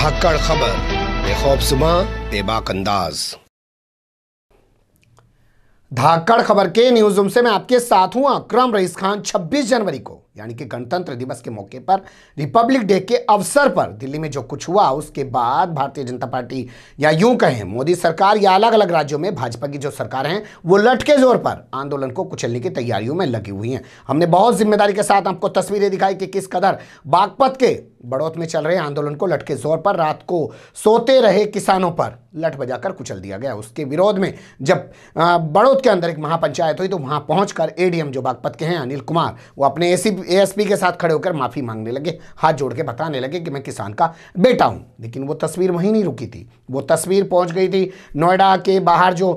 धाकड़ खबर सुबह बेबाक अंदाज धाकड़ खबर के न्यूज रूम से मैं आपके साथ हूं अक्रम रईस खान 26 जनवरी को यानी कि गणतंत्र दिवस के मौके पर रिपब्लिक डे के अवसर पर दिल्ली में जो कुछ हुआ उसके बाद भारतीय जनता पार्टी या यूं कहें मोदी सरकार या अलग अलग राज्यों में भाजपा की जो सरकार हैं वो लटके जोर पर आंदोलन को कुचलने की तैयारियों में लगी हुई हैं हमने बहुत जिम्मेदारी के साथ आपको तस्वीरें दिखाई कि किस कदर बागपत के बड़ौत में चल रहे आंदोलन को लटके जोर पर रात को सोते रहे किसानों पर लट बजाकर कुचल दिया गया उसके विरोध में जब बड़ौत के अंदर एक महापंचायत हुई तो वहां पहुंचकर एडीएम जो बागपत के हैं अनिल कुमार वो अपने एसी एएसपी के साथ खड़े होकर माफ़ी मांगने लगे हाथ जोड़ के बताने लगे कि मैं किसान का बेटा हूं लेकिन वो तस्वीर वहीं नहीं रुकी थी वो तस्वीर पहुंच गई थी नोएडा के बाहर जो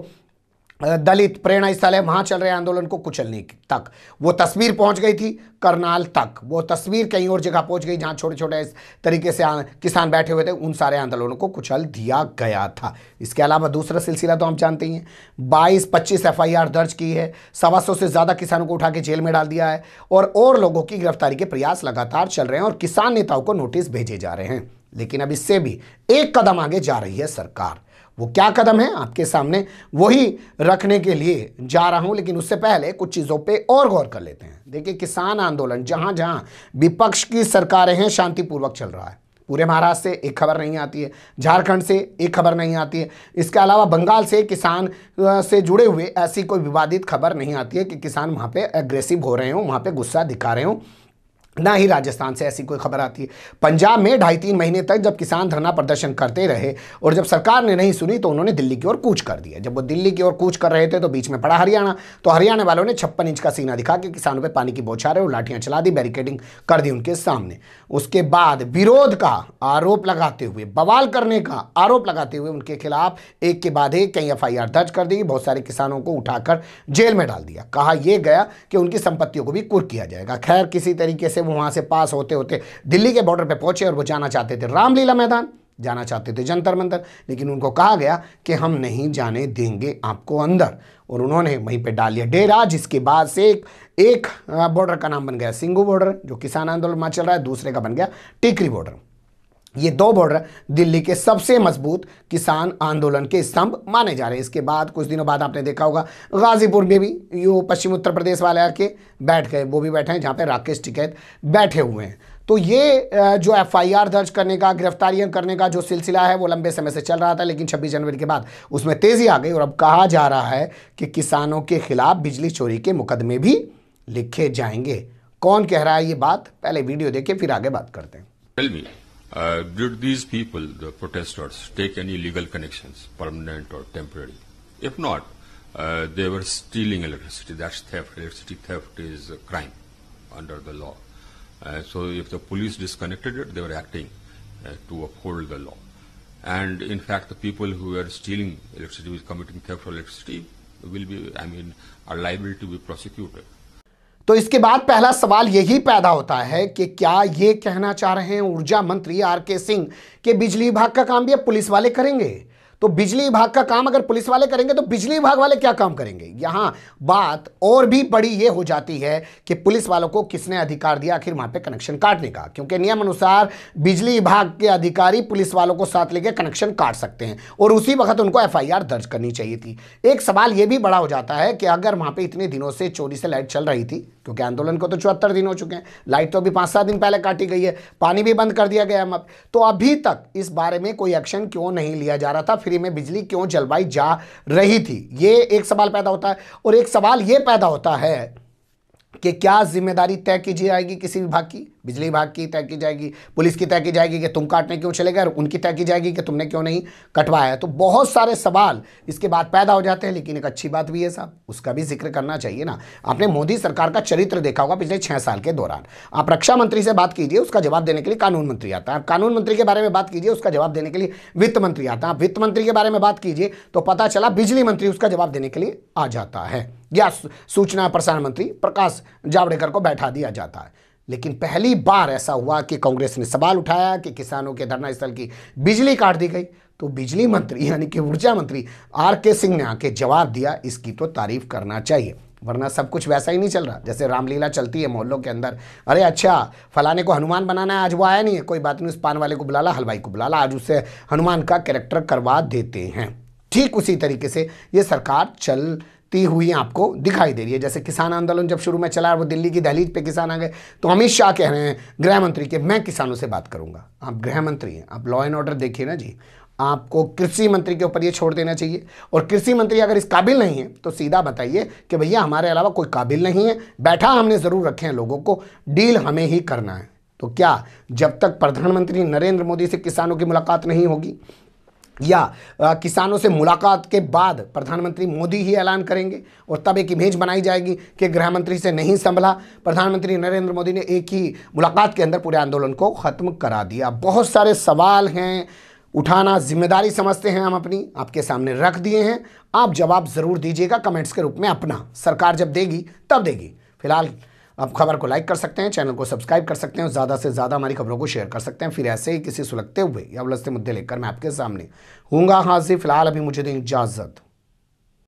दलित प्रेरणा स्थल है वहाँ चल रहे आंदोलन को कुचलने तक वो तस्वीर पहुँच गई थी करनाल तक वो तस्वीर कहीं और जगह पहुँच गई जहाँ छोटे छोटे इस तरीके से किसान बैठे हुए थे उन सारे आंदोलनों को कुचल दिया गया था इसके अलावा दूसरा सिलसिला तो हम जानते ही हैं बाईस पच्चीस एफ दर्ज की है सवा सौ से ज़्यादा किसानों को उठा के जेल में डाल दिया है और और लोगों की गिरफ्तारी के प्रयास लगातार चल रहे हैं और किसान नेताओं को नोटिस भेजे जा रहे हैं लेकिन अब इससे भी एक कदम आगे जा रही है सरकार वो क्या कदम है आपके सामने वही रखने के लिए जा रहा हूं लेकिन उससे पहले कुछ चीज़ों पे और गौर कर लेते हैं देखिए किसान आंदोलन जहां जहां विपक्ष की सरकारें हैं शांतिपूर्वक चल रहा है पूरे महाराष्ट्र से एक खबर नहीं आती है झारखंड से एक खबर नहीं आती है इसके अलावा बंगाल से किसान से जुड़े हुए ऐसी कोई विवादित खबर नहीं आती है कि किसान वहां पर एग्रेसिव हो रहे हो वहां पर गुस्सा दिखा रहे हो ना ही राजस्थान से ऐसी कोई खबर आती है पंजाब में ढाई तीन महीने तक जब किसान धरना प्रदर्शन करते रहे और जब सरकार ने नहीं सुनी तो उन्होंने दिल्ली की ओर कूच कर दिया जब वो दिल्ली की ओर कूच कर रहे थे तो बीच में पड़ा हरियाणा तो हरियाणा वालों ने छप्पन इंच का सीना दिखा के किसानों पर पानी की बोछारे और लाठियां चला दी बैरिकेडिंग कर दी उनके सामने उसके बाद विरोध का आरोप लगाते हुए बवाल करने का आरोप लगाते हुए उनके खिलाफ एक के बाद एक कई एफ दर्ज कर दी बहुत सारे किसानों को उठाकर जेल में डाल दिया कहा यह गया कि उनकी संपत्तियों को भी कुर किया जाएगा खैर किसी तरीके से वो वहाँ से पास होते होते दिल्ली के बॉर्डर पर पहुँचे और वो जाना चाहते थे रामलीला मैदान जाना चाहते थे जंतर मंतर लेकिन उनको कहा गया कि हम नहीं जाने देंगे आपको अंदर और उन्होंने वहीं पे डाल लिया डेरा जिसके बाद से एक एक बॉर्डर का नाम बन गया सिंगू बॉर्डर जो किसान आंदोलन में चल रहा है दूसरे का बन गया टिकरी बॉर्डर ये दो बॉर्डर दिल्ली के सबसे मजबूत किसान आंदोलन के स्तंभ माने जा रहे हैं इसके बाद कुछ दिनों बाद आपने देखा होगा गाजीपुर में भी यो पश्चिम उत्तर प्रदेश वाले आके बैठ गए वो भी बैठे हैं जहाँ पे राकेश टिकैत बैठे हुए हैं तो ये जो एफआईआर दर्ज करने का गिरफ्तारियां करने का जो सिलसिला है वो लंबे समय से चल रहा था लेकिन 26 जनवरी के बाद उसमें तेज़ी आ गई और अब कहा जा रहा है कि किसानों के खिलाफ बिजली चोरी के मुकदमे भी लिखे जाएंगे कौन कह रहा है ये बात पहले वीडियो देखे फिर आगे बात करते हैं Uh, did these people, the protesters, take any legal connections, permanent or temporary? If not, uh, they were stealing electricity. That's theft. Electricity theft is a crime under the law. Uh, so if the police disconnected it, they were acting uh, to uphold the law. And in fact, the people who were stealing electricity, committing theft of electricity, will be, I mean, are liable to be prosecuted. तो इसके बाद पहला सवाल यही पैदा होता है कि क्या ये कहना चाह रहे हैं ऊर्जा मंत्री आर के सिंह कि बिजली विभाग का काम भी अब पुलिस वाले करेंगे तो बिजली विभाग का काम अगर पुलिस वाले करेंगे तो बिजली विभाग वाले क्या काम करेंगे यहाँ बात और भी बड़ी ये हो जाती है कि पुलिस वालों को किसने अधिकार दिया आखिर वहाँ पे कनेक्शन काटने का क्योंकि नियम अनुसार बिजली विभाग के अधिकारी पुलिस वालों को साथ लेके कनेक्शन काट सकते हैं और उसी वक्त उनको एफ दर्ज करनी चाहिए थी एक सवाल ये भी बड़ा हो जाता है कि अगर वहाँ पर इतने दिनों से चोरी से लाइट चल रही थी क्योंकि आंदोलन को तो चौहत्तर दिन हो चुके हैं लाइट तो अभी पाँच सात दिन पहले काटी गई है पानी भी बंद कर दिया गया है अब तो अभी तक इस बारे में कोई एक्शन क्यों नहीं लिया जा रहा था फ्री में बिजली क्यों जलवाई जा रही थी ये एक सवाल पैदा होता है और एक सवाल ये पैदा होता है कि क्या जिम्मेदारी तय की जाएगी किसी विभाग की बिजली विभाग की तय की जाएगी पुलिस की तय की जाएगी कि तुम काटने क्यों चले गए और उनकी तय की जाएगी कि तुमने क्यों नहीं कटवाया तो बहुत सारे सवाल इसके बाद पैदा हो जाते हैं लेकिन एक अच्छी बात भी है साहब उसका भी जिक्र करना चाहिए ना आपने मोदी सरकार का चरित्र देखा होगा पिछले छः साल के दौरान आप रक्षा मंत्री से बात कीजिए उसका जवाब देने के लिए कानून मंत्री आता है आप कानून मंत्री के बारे में बात कीजिए उसका जवाब देने के लिए वित्त मंत्री आता है आप वित्त मंत्री के बारे में बात कीजिए तो पता चला बिजली मंत्री उसका जवाब देने के लिए आ जाता है या सूचना प्रसारण मंत्री प्रकाश जावड़ेकर को बैठा दिया जाता है लेकिन पहली बार ऐसा हुआ कि कांग्रेस ने सवाल उठाया कि किसानों के धरना स्थल की बिजली काट दी गई तो बिजली मंत्री यानी कि ऊर्जा मंत्री आर के सिंह ने आके जवाब दिया इसकी तो तारीफ करना चाहिए वरना सब कुछ वैसा ही नहीं चल रहा जैसे रामलीला चलती है मोहल्लों के अंदर अरे अच्छा फलाने को हनुमान बनाना है आज वो आया नहीं है कोई बात नहीं उस पान वाले को बुला ला हलवाई को बुला ला आज उससे हनुमान का कैरेक्टर करवा देते हैं ठीक उसी तरीके से ये सरकार चल ती हुई आपको दिखाई दे रही है जैसे किसान आंदोलन जब शुरू में चला वो दिल्ली की दहलीज पे किसान आ गए तो अमित शाह कह रहे हैं गृह मंत्री के मैं किसानों से बात करूंगा आप गृह मंत्री हैं आप लॉ एंड ऑर्डर देखिए ना जी आपको कृषि मंत्री के ऊपर ये छोड़ देना चाहिए और कृषि मंत्री अगर इस काबिल नहीं है तो सीधा बताइए कि भैया हमारे अलावा कोई काबिल नहीं है बैठा हमने ज़रूर रखे हैं लोगों को डील हमें ही करना है तो क्या जब तक प्रधानमंत्री नरेंद्र मोदी से किसानों की मुलाकात नहीं होगी या आ, किसानों से मुलाकात के बाद प्रधानमंत्री मोदी ही ऐलान करेंगे और तब एक इमेज बनाई जाएगी कि गृह मंत्री से नहीं संभला प्रधानमंत्री नरेंद्र मोदी ने एक ही मुलाकात के अंदर पूरे आंदोलन को ख़त्म करा दिया बहुत सारे सवाल हैं उठाना जिम्मेदारी समझते हैं हम अपनी आपके सामने रख दिए हैं आप जवाब ज़रूर दीजिएगा कमेंट्स के रूप में अपना सरकार जब देगी तब देगी फिलहाल आप खबर को लाइक कर सकते हैं चैनल को सब्सक्राइब कर सकते हैं और ज़्यादा से ज़्यादा हमारी खबरों को शेयर कर सकते हैं फिर ऐसे ही किसी सुलगते हुए या उलझते मुद्दे लेकर मैं आपके सामने हूँगा हाजिर फिलहाल अभी मुझे दें इजाज़त